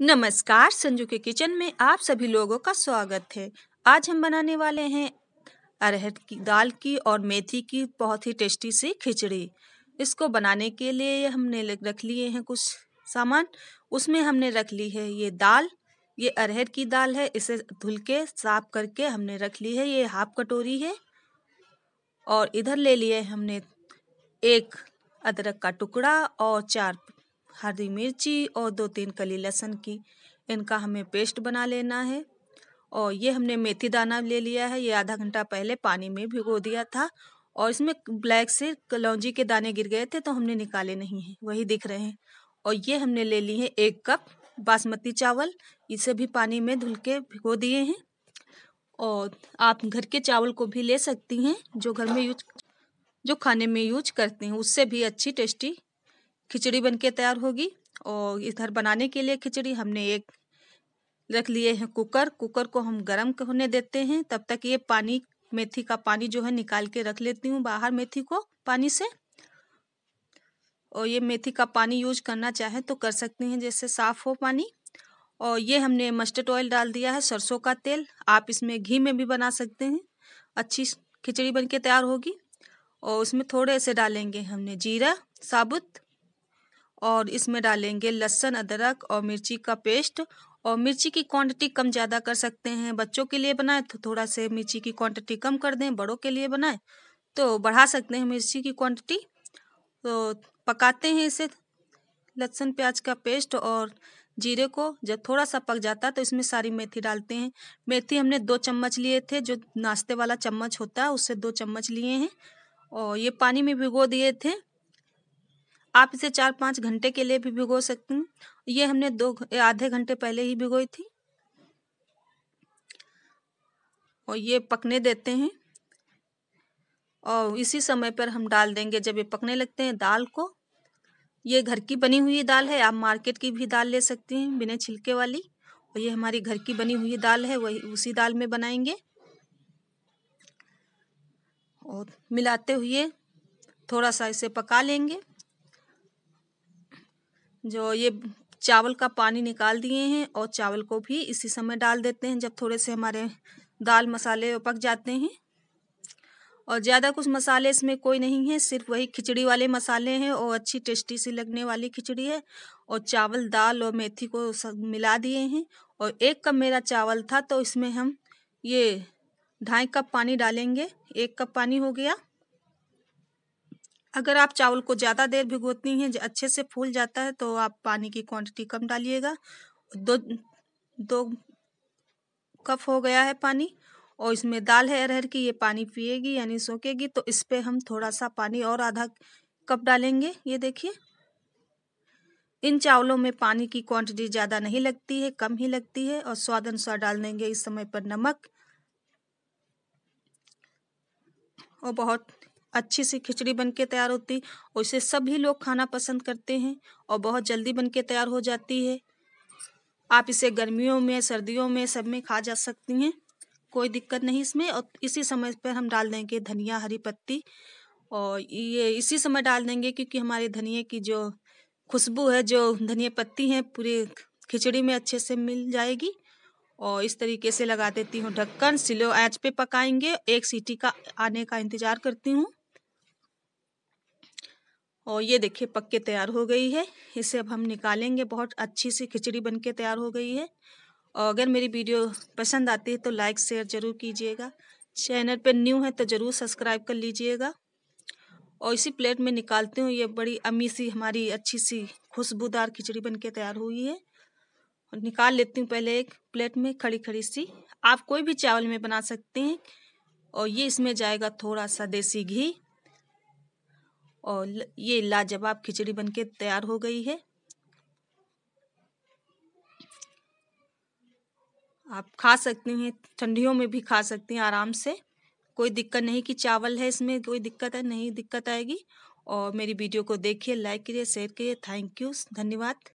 नमस्कार संजू के किचन में आप सभी लोगों का स्वागत है आज हम बनाने वाले हैं अरहर की दाल की और मेथी की बहुत ही टेस्टी सी खिचड़ी इसको बनाने के लिए हमने रख लिए हैं कुछ सामान उसमें हमने रख ली है ये दाल ये अरहर की दाल है इसे धुल के साफ करके हमने रख ली है ये हाफ कटोरी है और इधर ले लिए हमने एक अदरक का टुकड़ा और चार हरी मिर्ची और दो तीन कली लहसुन की इनका हमें पेस्ट बना लेना है और ये हमने मेथी दाना ले लिया है ये आधा घंटा पहले पानी में भिगो दिया था और इसमें ब्लैक से कलौजी के दाने गिर गए थे तो हमने निकाले नहीं हैं वही दिख रहे हैं और ये हमने ले ली है एक कप बासमती चावल इसे भी पानी में धुल के भिगो दिए हैं और आप घर के चावल को भी ले सकती हैं जो घर में यूज जो खाने में यूज करते हैं उससे भी अच्छी टेस्टी खिचड़ी बनके तैयार होगी और इधर बनाने के लिए खिचड़ी हमने एक रख लिए हैं कुकर कुकर को हम गर्म होने देते हैं तब तक ये पानी मेथी का पानी जो है निकाल के रख लेती हूँ बाहर मेथी को पानी से और ये मेथी का पानी यूज करना चाहें तो कर सकती हैं जैसे साफ़ हो पानी और ये हमने मस्टर्ड ऑयल डाल दिया है सरसों का तेल आप इसमें घी में भी बना सकते हैं अच्छी खिचड़ी बनके तैयार होगी और उसमें थोड़े से डालेंगे हमने जीरा साबुत और इसमें डालेंगे लहसुन अदरक और मिर्ची का पेस्ट और मिर्ची की क्वांटिटी कम ज़्यादा कर सकते हैं बच्चों के लिए बनाए तो थोड़ा से मिर्ची की क्वांटिटी कम कर दें बड़ों के लिए बनाए तो बढ़ा सकते हैं मिर्ची की क्वांटिटी तो पकाते हैं इसे लहसुन प्याज का पेस्ट और जीरे को जब थोड़ा सा पक जाता है तो इसमें सारी मेथी डालते हैं मेथी हमने दो चम्मच लिए थे जो नाश्ते वाला चम्मच होता है उससे दो चम्मच लिए हैं और ये पानी में भिगो दिए थे आप इसे चार पाँच घंटे के लिए भी भिगो सकते हैं ये हमने दो आधे घंटे पहले ही भिगोई थी और ये पकने देते हैं और इसी समय पर हम डाल देंगे जब ये पकने लगते हैं दाल को ये घर की बनी हुई दाल है आप मार्केट की भी दाल ले सकते हैं बिना छिलके वाली और ये हमारी घर की बनी हुई दाल है वही उसी दाल में बनाएंगे और मिलाते हुए थोड़ा सा इसे पका लेंगे जो ये चावल का पानी निकाल दिए हैं और चावल को भी इसी समय डाल देते हैं जब थोड़े से हमारे दाल मसाले पक जाते हैं और ज़्यादा कुछ मसाले इसमें कोई नहीं है सिर्फ वही खिचड़ी वाले मसाले हैं और अच्छी टेस्टी सी लगने वाली खिचड़ी है और चावल दाल और मेथी को सब मिला दिए हैं और एक कप मेरा चावल था तो इसमें हम ये ढाई कप पानी डालेंगे एक कप पानी हो गया अगर आप चावल को ज़्यादा देर भिगोती हैं अच्छे से फूल जाता है तो आप पानी की क्वांटिटी कम डालिएगा दो दो कप हो गया है पानी और इसमें दाल है अरहर की ये पानी पिएगी यानी सोकेगी तो इस पर हम थोड़ा सा पानी और आधा कप डालेंगे ये देखिए इन चावलों में पानी की क्वांटिटी ज़्यादा नहीं लगती है कम ही लगती है और स्वाद अनुसार डाल देंगे इस समय पर नमक और बहुत अच्छी सी खिचड़ी बन के तैयार होती और इसे सभी लोग खाना पसंद करते हैं और बहुत जल्दी बन के तैयार हो जाती है आप इसे गर्मियों में सर्दियों में सब में खा जा सकती हैं कोई दिक्कत नहीं इसमें और इसी समय पर हम डाल देंगे धनिया हरी पत्ती और ये इसी समय डाल देंगे क्योंकि हमारे धनिए की जो खुशबू है जो धनिया पत्ती है पूरी खिचड़ी में अच्छे से मिल जाएगी और इस तरीके से लगा देती हूँ ढक्कन स्लो आँच पे पकाएंगे एक सीटी का आने का इंतज़ार करती हूँ और ये देखिए पक्के तैयार हो गई है इसे अब हम निकालेंगे बहुत अच्छी सी खिचड़ी बन के तैयार हो गई है और अगर मेरी वीडियो पसंद आती है तो लाइक शेयर ज़रूर कीजिएगा चैनल पर न्यू है तो ज़रूर सब्सक्राइब कर लीजिएगा और इसी प्लेट में निकालती हूँ ये बड़ी अमी सी हमारी अच्छी सी खुशबूदार खिचड़ी बन के तैयार हुई है और निकाल लेती हूँ पहले एक प्लेट में खड़ी खड़ी सी आप कोई भी चावल में बना सकते हैं और ये इसमें जाएगा थोड़ा सा देसी घी और ये लाजवाब खिचड़ी बनके तैयार हो गई है आप खा सकते हैं ठंडियों में भी खा सकते हैं आराम से कोई दिक्कत नहीं कि चावल है इसमें कोई दिक्कत है नहीं दिक्कत आएगी और मेरी वीडियो को देखिए लाइक करिए शेयर करिए थैंक यू धन्यवाद